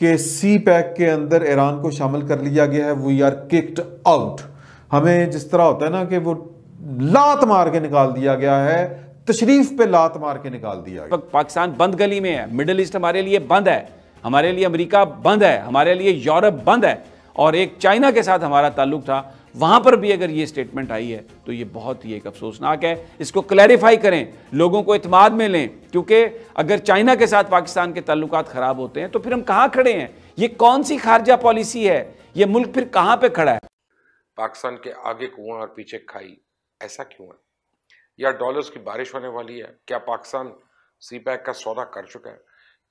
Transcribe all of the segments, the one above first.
कि सी पैक के अंदर ईरान को शामिल कर लिया गया है वी आर किक्ड आउट हमें जिस तरह होता है ना कि वो लात मार के निकाल दिया गया है तशरीफ पे लात मार के निकाल दिया गया पाकिस्तान बंद गली में है मिडल ईस्ट हमारे लिए बंद है हमारे लिए अमेरिका बंद है हमारे लिए यूरोप बंद है और एक चाइना के साथ हमारा ताल्लुक था वहां पर भी अगर ये स्टेटमेंट आई है तो ये बहुत ही एक अफसोसनाक है इसको क्लैरिफाई करें लोगों को इतमाद में लें क्योंकि अगर चाइना के साथ पाकिस्तान के ताल्लुक ख़राब होते हैं तो फिर हम कहाँ खड़े हैं ये कौन सी खारजा पॉलिसी है ये मुल्क फिर कहाँ पर खड़ा है पाकिस्तान के आगे कुआं और पीछे खाई ऐसा क्यों है या डॉलर्स की बारिश होने वाली है क्या पाकिस्तान सी पैक का सौदा कर चुका है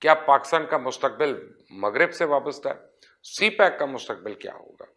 क्या पाकिस्तान का मुस्तबिल मगरब से वाबस्ता है सी पैक का मुस्तबिल क्या होगा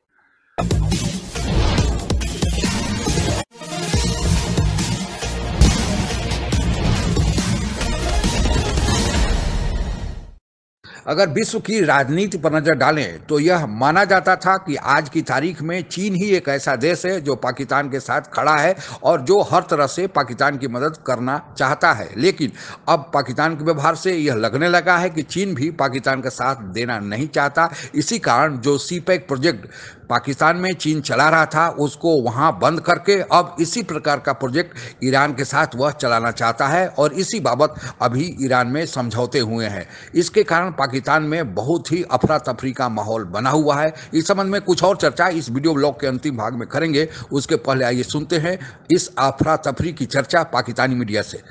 अगर विश्व की राजनीति पर नजर डालें तो यह माना जाता था कि आज की तारीख में चीन ही एक ऐसा देश है जो पाकिस्तान के साथ खड़ा है और जो हर तरह से पाकिस्तान की मदद करना चाहता है लेकिन अब पाकिस्तान के व्यवहार से यह लगने लगा है कि चीन भी पाकिस्तान का साथ देना नहीं चाहता इसी कारण जो सी प्रोजेक्ट पाकिस्तान में चीन चला रहा था उसको वहां बंद करके अब इसी प्रकार का प्रोजेक्ट ईरान के साथ वह चलाना चाहता है और इसी बाबत अभी ईरान में समझौते हुए हैं इसके कारण पाकिस्तान में बहुत ही अफरा तफरी का माहौल बना हुआ है इस संबंध में कुछ और चर्चा इस वीडियो ब्लॉग के अंतिम भाग में करेंगे उसके पहले आइए सुनते हैं इस अफरा तफरी की चर्चा पाकिस्तानी मीडिया से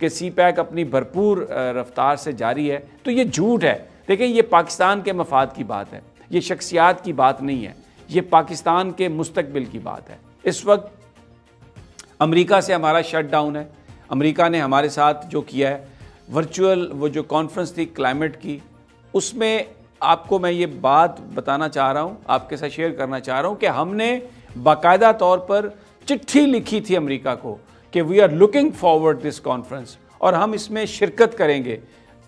कि सी पैक अपनी भरपूर रफ्तार से जारी है तो ये झूठ है देखिए ये पाकिस्तान के मफाद की बात है ये शख्सियात की बात नहीं है ये पाकिस्तान के मुस्तबिल की बात है इस वक्त अमेरिका से हमारा शट डाउन है अमेरिका ने हमारे साथ जो किया है वर्चुअल वो जो कॉन्फ्रेंस थी क्लाइमेट की उसमें आपको मैं ये बात बताना चाह रहा हूँ आपके साथ शेयर करना चाह रहा हूँ कि हमने बाकायदा तौर पर चिट्ठी लिखी थी अमेरिका को कि we are looking forward this conference और हम इसमें शिरकत करेंगे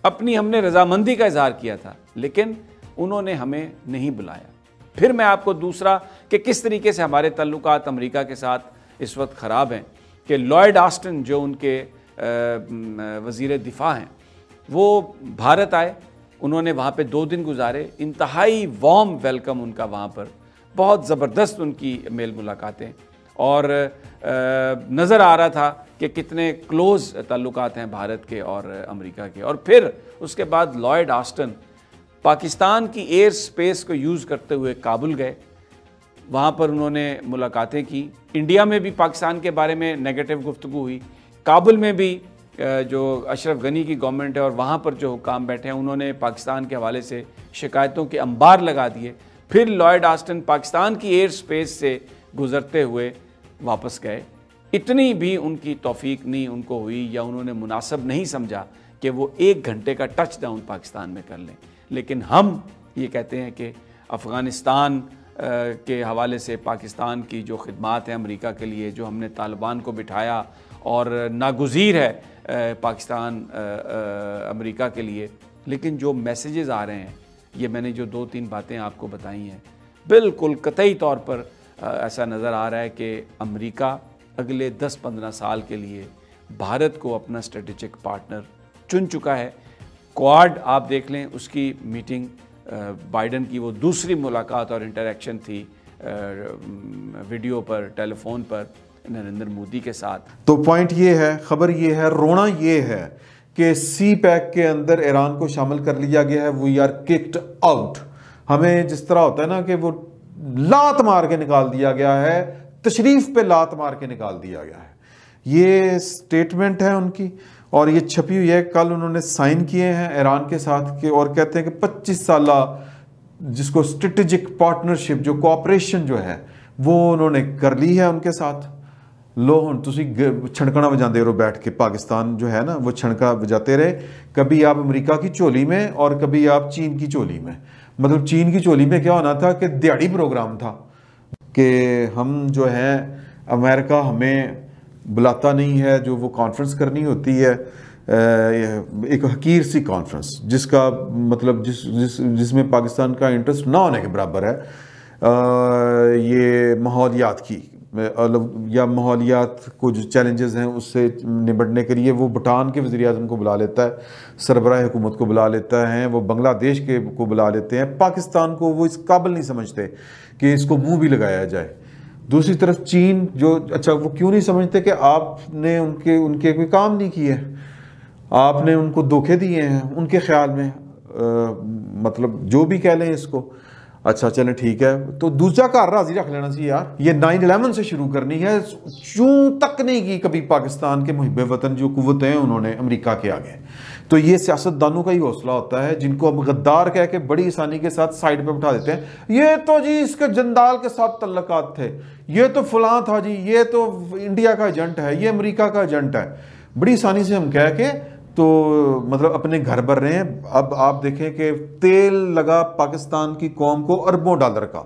अपनी हमने रजामंदी का इजहार किया था लेकिन उन्होंने हमें नहीं बुलाया फिर मैं आपको दूसरा कि किस तरीके से हमारे तल्लुक अमरीका के साथ इस वक्त ख़राब हैं कि लॉयड आस्टन जो उनके वज़ी दिफा हैं वो भारत आए उन्होंने वहाँ पे दो दिन गुजारे इंतहाई वार्म वेलकम उनका वहाँ पर बहुत ज़बरदस्त उनकी मेल मुलाकातें और नज़र आ रहा था कि कितने क्लोज़ ताल्लुकात हैं भारत के और अमेरिका के और फिर उसके बाद लॉयड आस्टन पाकिस्तान की एयर स्पेस को यूज़ करते हुए काबुल गए वहाँ पर उन्होंने मुलाकातें की इंडिया में भी पाकिस्तान के बारे में नेगेटिव गुफ्तु हुई काबुल में भी जो अशरफ गनी की गवर्नमेंट है और वहाँ पर जो हुकाम बैठे हैं उन्होंने पाकिस्तान के हवाले से शिकायतों के अंबार लगा दिए फिर लॉयड आस्टन पाकिस्तान की एयर स्पेस से गुज़रते हुए वापस गए इतनी भी उनकी तोफीक नहीं उनको हुई या उन्होंने मुनासब नहीं समझा कि वो एक घंटे का टच डाउन पाकिस्तान में कर लें लेकिन हम ये कहते हैं कि अफ़गानिस्तान के हवाले से पाकिस्तान की जो खदमात हैं अमरीका के लिए जो हमने तालिबान को बिठाया और नागुजीर है पाकिस्तान अमरीका के लिए लेकिन जो मैसेजेस आ रहे हैं ये मैंने जो दो तीन बातें आपको बताई हैं बिल्कुल कतई तौर पर ऐसा नज़र आ रहा है कि अमेरिका अगले 10-15 साल के लिए भारत को अपना स्ट्रेटिजिक पार्टनर चुन चुका है क्वाड आप देख लें उसकी मीटिंग बाइडन की वो दूसरी मुलाकात और इंटरेक्शन थी वीडियो पर टेलीफोन पर नरेंद्र मोदी के साथ तो पॉइंट ये है खबर ये है रोना ये है कि सी पैक के अंदर ईरान को शामिल कर लिया गया है वी आर किक्ड आउट हमें जिस तरह होता है ना कि वो लात मार के निकाल दिया गया है तशरीफ पे लात मार के निकाल दिया गया है ये स्टेटमेंट है उनकी और ये छपी हुई है कल उन्होंने साइन किए हैं ईरान के साथ के और कहते हैं कि पच्चीस साल जिसको स्ट्रेटजिक पार्टनरशिप जो कोऑपरेशन जो है वो उन्होंने कर ली है उनके साथ लो हूँ तुम छणकना बजाते रहो बैठ के पाकिस्तान जो है ना वो छणका बजाते रहे कभी आप अमेरिका की चोली में और कभी आप चीन की चोली में मतलब चीन की चोली में क्या होना था कि दिहाड़ी प्रोग्राम था कि हम जो है अमेरिका हमें बुलाता नहीं है जो वो कॉन्फ्रेंस करनी होती है एक हकीर सी कॉन्फ्रेंस जिसका मतलब जिस जिस जिसमें पाकिस्तान का इंटरेस्ट ना होने के बराबर है आ, ये माहौलियात की मतलब, या माहौलियात को जो चैलेंजेस हैं उससे निपटने के लिए वो भूटान के वज़ी अजम को बुला लेता है सरबराह हुकूमत को बुला लेता है वो बांग्लादेश के को बुला लेते हैं पाकिस्तान को वो इस काबिल नहीं समझते कि इसको मुंह भी लगाया जाए दूसरी तरफ चीन जो अच्छा वो क्यों नहीं समझते कि आपने उनके उनके कोई काम नहीं किए आपने उनको धोखे दिए हैं उनके ख्याल में आ, मतलब जो भी कह लें इसको अच्छा चले ठीक है तो दूसरा घर राजी रख लेना चाहिए यार ये नाइन अलेवन से शुरू करनी है चूं तक नहीं की कभी पाकिस्तान के मुहब वतन जो कुतें हैं उन्होंने अमरीका के आगे तो ये सियासतदानों का ही हौसला होता है जिनको हम गद्दार कह के बड़ी आसानी के साथ साइड पे बैठा देते हैं ये तो जी इसके जंदाल के साथ तल्लकात थे ये तो फलां था जी ये तो इंडिया का एजेंट है ये अमरीका का एजेंट है बड़ी आसानी से हम कह के तो मतलब अपने घर भर रहे हैं अब आप देखें कि तेल लगा पाकिस्तान की कौम को अरबों डॉलर का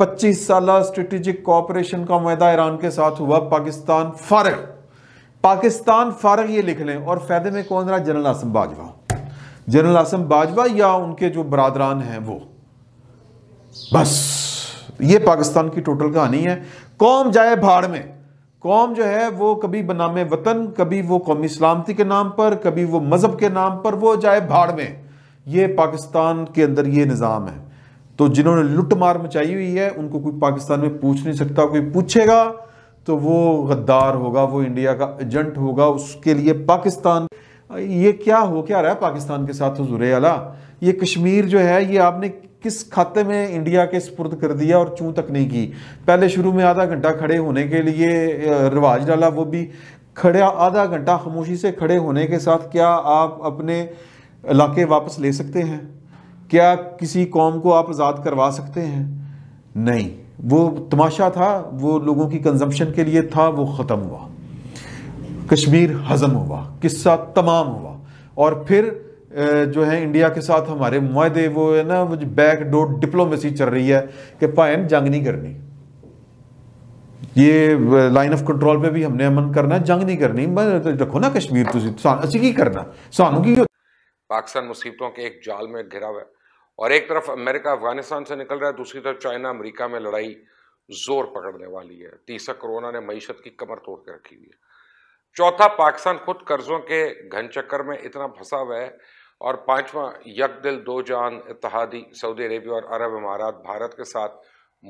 25 साल स्ट्रेटेजिक कॉपरेशन का मैदा ईरान के साथ हुआ पाकिस्तान फारग पाकिस्तान फारग ये लिख लें और फ़ायदे में कौन रहा जनरल आसम बाजवा जनरल आसम बाजवा या उनके जो बरदरान हैं वो बस ये पाकिस्तान की टोटल कहानी है कौम जाए भाड़ में कौम जो है वो कभी बनामे वतन कभी वो कौमी सलामती के नाम पर कभी वो मज़हब के नाम पर वो जाए भाड़ में ये पाकिस्तान के अंदर ये निज़ाम है तो जिन्होंने लुट मार मचाई हुई है उनको कोई पाकिस्तान में पूछ नहीं सकता कोई पूछेगा तो वो गद्दार होगा वो इंडिया का एजेंट होगा उसके लिए पाकिस्तान ये क्या हो क्या रहा है पाकिस्तान के साथ हजूर अला ये कश्मीर जो है ये आपने किस खाते में इंडिया के सपुर्द कर दिया और चूं तक नहीं की पहले शुरू में आधा घंटा खड़े होने के लिए रिवाज डाला वो भी खड़े आधा घंटा खामोशी से खड़े होने के साथ क्या आप अपने इलाके वापस ले सकते हैं क्या किसी कौम को आप आज़ाद करवा सकते हैं नहीं वो तमाशा था वो लोगों की कंजम्पशन के लिए था वो ख़त्म हुआ कश्मीर हज़म हुआ किस्सा तमाम हुआ और फिर जो है इंडिया के साथ हमारे माहे वो है ना वो बैक डोर डिप्लोमेसी चल रही है कि पायन जंग नहीं करनी ये लाइन ऑफ कंट्रोल पे भी हमने अमन करना जंग नहीं करनी रखो ना कश्मीर तुझे असं की करना सानू की पाकिस्तान मुसीबतों के एक जाल में घिरा हुआ है और एक तरफ अमेरिका अफगानिस्तान से निकल रहा है दूसरी तरफ चाइना अमेरिका में लड़ाई जोर पकड़ने वाली है तीसरा कोरोना ने मीशत की कमर तोड़ के रखी हुई है चौथा पाकिस्तान खुद कर्जों के घन चक्कर में इतना फंसा हुआ है और पांचवा यक दिल दो जान इतिहादी सऊदी अरेबिया और अरब इमारात भारत के साथ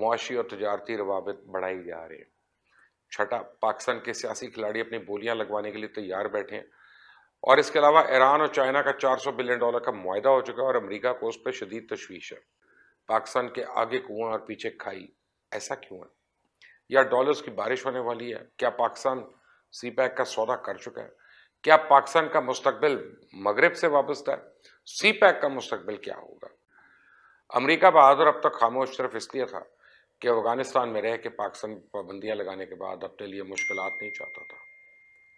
मुआशी और तजारती रवाबित बढ़ाई जा रहे हैं छठा पाकिस्तान के सियासी खिलाड़ी अपनी बोलियां लगवाने के लिए तैयार बैठे हैं और इसके अलावा ईरान और चाइना का 400 बिलियन डॉलर का माहा हो चुका है और अमेरिका को उस पर शदीद तशवीश है पाकिस्तान के आगे कुआं और पीछे खाई ऐसा क्यों है या डॉलर्स की बारिश होने वाली है क्या पाकिस्तान सी पैक का सौदा कर चुका है क्या पाकिस्तान का मुस्तबिल मगरब से वाबस्ता है सी पैक का मुस्तबिल क्या होगा अमरीका बहादुर अब तक तो खामोश सिर्फ इसलिए था कि अफगानिस्तान में रह के पाकिस्तान पर पाबंदियाँ लगाने के बाद अपने लिए मुश्किल नहीं चाहता था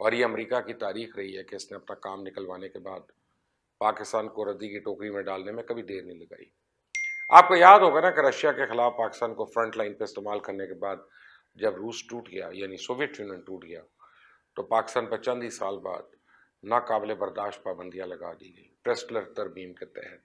और ये अमेरिका की तारीख रही है कि इसने अपना काम निकलवाने के बाद पाकिस्तान को रद्दी की टोकरी में डालने में कभी देर नहीं लगाई आपको याद होगा ना कि रशिया के खिलाफ पाकिस्तान को फ्रंट लाइन पर इस्तेमाल करने के बाद जब रूस टूट गया यानी सोवियत यूनियन टूट गया तो पाकिस्तान पर चंद ही साल बाद नाकबले बर्दाश्त पाबंदियाँ लगा दी गई प्रेस्टलर तरमीम के तहत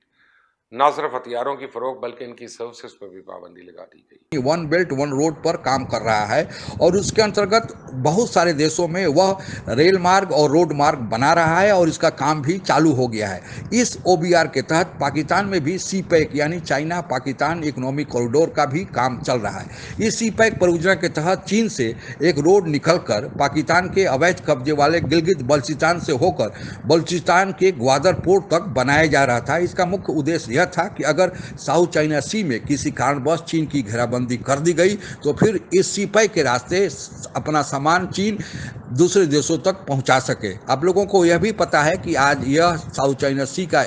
न सिर्फ हथियारों की फरोख बल्कि इनकी सर्विसेज पर भी पाबंदी लगा दी गई वन बेल्ट वन रोड पर काम कर रहा है और उसके अंतर्गत बहुत सारे देशों में वह रेल मार्ग और रोड मार्ग बना रहा है और इसका काम भी चालू हो गया है इस ओ के तहत पाकिस्तान में भी सी पैक e यानी चाइना पाकिस्तान इकोनॉमिक कॉरिडोर का भी काम चल रहा है इस सी पैक e परियोजना के तहत चीन से एक रोड निकल पाकिस्तान के अवैध कब्जे वाले गिलगित बल्चिस्तान से होकर बलचिस्तान के ग्वादर पोर्ट तक बनाया जा रहा था इसका मुख्य उद्देश्य यह यह था कि अगर साउथ चाइना सी में किसी कारणवश चीन की घेराबंदी कर दी गई तो फिर इस सिपाही के रास्ते अपना सामान चीन दूसरे देशों तक पहुंचा सके आप लोगों को यह भी पता है कि आज यह साउथ चाइना सी का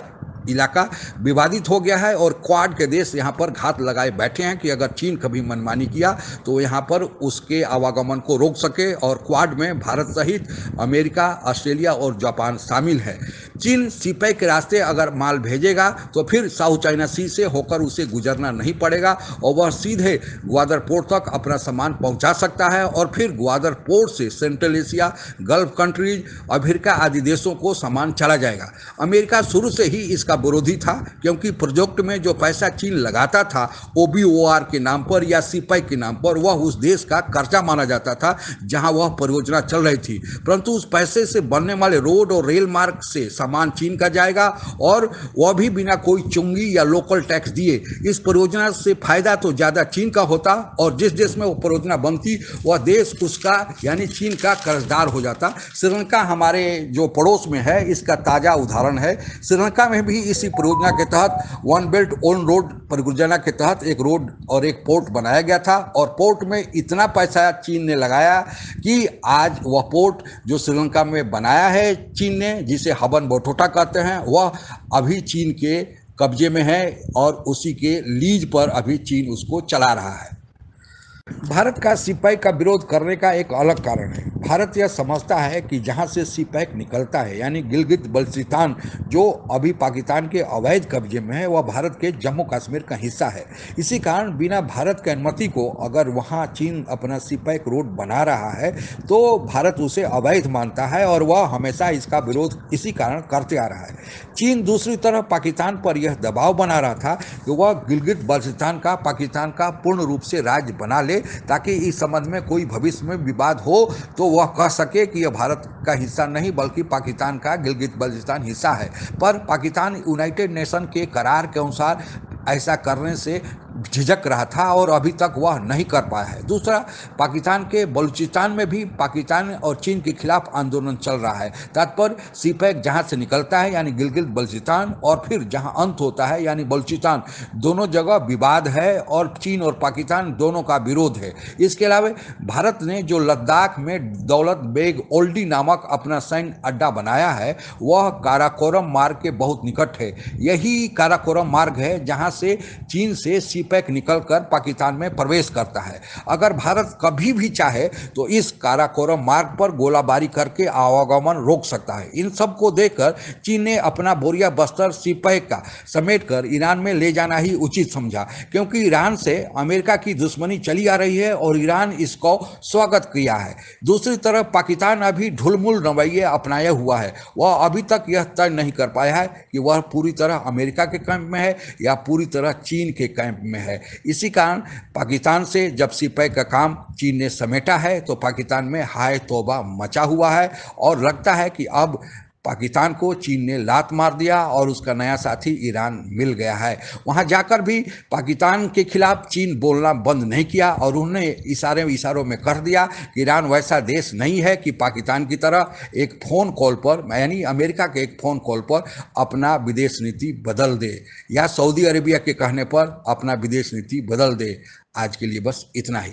इलाका विवादित हो गया है और क्वाड के देश यहाँ पर घात लगाए बैठे हैं कि अगर चीन कभी मनमानी किया तो यहाँ पर उसके आवागमन को रोक सके और क्वाड में भारत सहित अमेरिका ऑस्ट्रेलिया और जापान शामिल है चीन सीपे के रास्ते अगर माल भेजेगा तो फिर साउथ चाइना सी से होकर उसे गुजरना नहीं पड़ेगा और वह सीधे ग्वादर पोर्ट तक अपना सामान पहुंचा सकता है और फिर ग्वादर पोर्ट से central Asia Gulf countries Africa आदि देशों को सामान चला जाएगा अमेरिका शुरू से ही इसका विरोधी था क्योंकि प्रोजेक्ट में जो पैसा चीन लगाता था ओ के नाम पर या सीपाई के नाम पर वह उस देश का कर्जा माना जाता था जहां वह परियोजना चल रही थी परंतु उस पैसे से बनने वाले रोड और रेल मार्ग से सामान चीन का जाएगा और वह भी बिना कोई चुंगी या लोकल टैक्स दिए इस परियोजना से फायदा तो ज़्यादा चीन का होता और जिस देश में वो परियोजना बनती वह देश उसका यानी चीन का कर्जदार हो जाता श्रीलंका हमारे जो पड़ोस में है इसका ताज़ा उदाहरण है श्रीलंका में भी इसी परियोजना के तहत वन बेल्ट ओन रोड परियोजना के तहत एक रोड और एक पोर्ट बनाया गया था और पोर्ट में इतना पैसा चीन ने लगाया कि आज वह पोर्ट जो श्रीलंका में बनाया है चीन ने जिसे हबन बोटोटा कहते हैं वह अभी चीन के कब्जे में है और उसी के लीज पर अभी चीन उसको चला रहा है भारत का सिपाही का विरोध करने का एक अलग कारण है भारत यह समझता है कि जहाँ से सी पैक निकलता है यानी गिलगित बल्चिस्तान जो अभी पाकिस्तान के अवैध कब्जे में है वह भारत के जम्मू कश्मीर का हिस्सा है इसी कारण बिना भारत के अनुमति को अगर वहाँ चीन अपना सी पैक रोड बना रहा है तो भारत उसे अवैध मानता है और वह हमेशा इसका विरोध इसी कारण करते आ रहा है चीन दूसरी तरफ पाकिस्तान पर यह दबाव बना रहा था कि वह गिलगित बल्चिस्तान का पाकिस्तान का पूर्ण रूप से राज्य बना ले ताकि इस संबंध में कोई भविष्य में विवाद हो तो वह कह सके कि यह भारत का हिस्सा नहीं बल्कि पाकिस्तान का गिलगित बल्चिस्तान हिस्सा है पर पाकिस्तान यूनाइटेड नेशन के करार के अनुसार ऐसा करने से झिझक रहा था और अभी तक वह नहीं कर पाया है दूसरा पाकिस्तान के बलूचिस्तान में भी पाकिस्तान और चीन के खिलाफ आंदोलन चल रहा है तात्पर्य सीपैक जहाँ से निकलता है यानी गिलगित बलूचिस्तान और फिर जहाँ अंत होता है यानी बलूचिस्तान दोनों जगह विवाद है और चीन और पाकिस्तान दोनों का विरोध है इसके अलावा भारत ने जो लद्दाख में दौलत बेग ओल्डी नामक अपना सैन्य अड्डा बनाया है वह काराकोरम मार्ग के बहुत निकट है यही काराकोरम मार्ग है जहाँ से चीन से सी पैक निकलकर पाकिस्तान में प्रवेश करता है अगर भारत कभी भी चाहे तो इस काराकोरम मार्ग पर गोलाबारी करके आवागमन रोक सकता है इन सबको देखकर चीन ने अपना बोरिया बस्तर सीपैक का समेट कर ईरान में ले जाना ही उचित समझा क्योंकि ईरान से अमेरिका की दुश्मनी चली आ रही है और ईरान इसको स्वागत किया है दूसरी तरफ पाकिस्तान अभी ढुलमुल रवैये अपनाया हुआ है वह अभी तक यह तय नहीं कर पाया है कि वह पूरी तरह अमेरिका के कैंप में है या पूरी तरह चीन के कैंप में में है इसी कारण पाकिस्तान से जब सिपाही का काम चीन ने समेटा है तो पाकिस्तान में हाय तोबा मचा हुआ है और लगता है कि अब पाकिस्तान को चीन ने लात मार दिया और उसका नया साथी ईरान मिल गया है वहाँ जाकर भी पाकिस्तान के खिलाफ चीन बोलना बंद नहीं किया और उन्होंने इशारे इशारों में कर दिया कि ईरान वैसा देश नहीं है कि पाकिस्तान की तरह एक फ़ोन कॉल पर यानी अमेरिका के एक फ़ोन कॉल पर अपना विदेश नीति बदल दे या सऊदी अरेबिया के कहने पर अपना विदेश नीति बदल दे आज के लिए बस इतना ही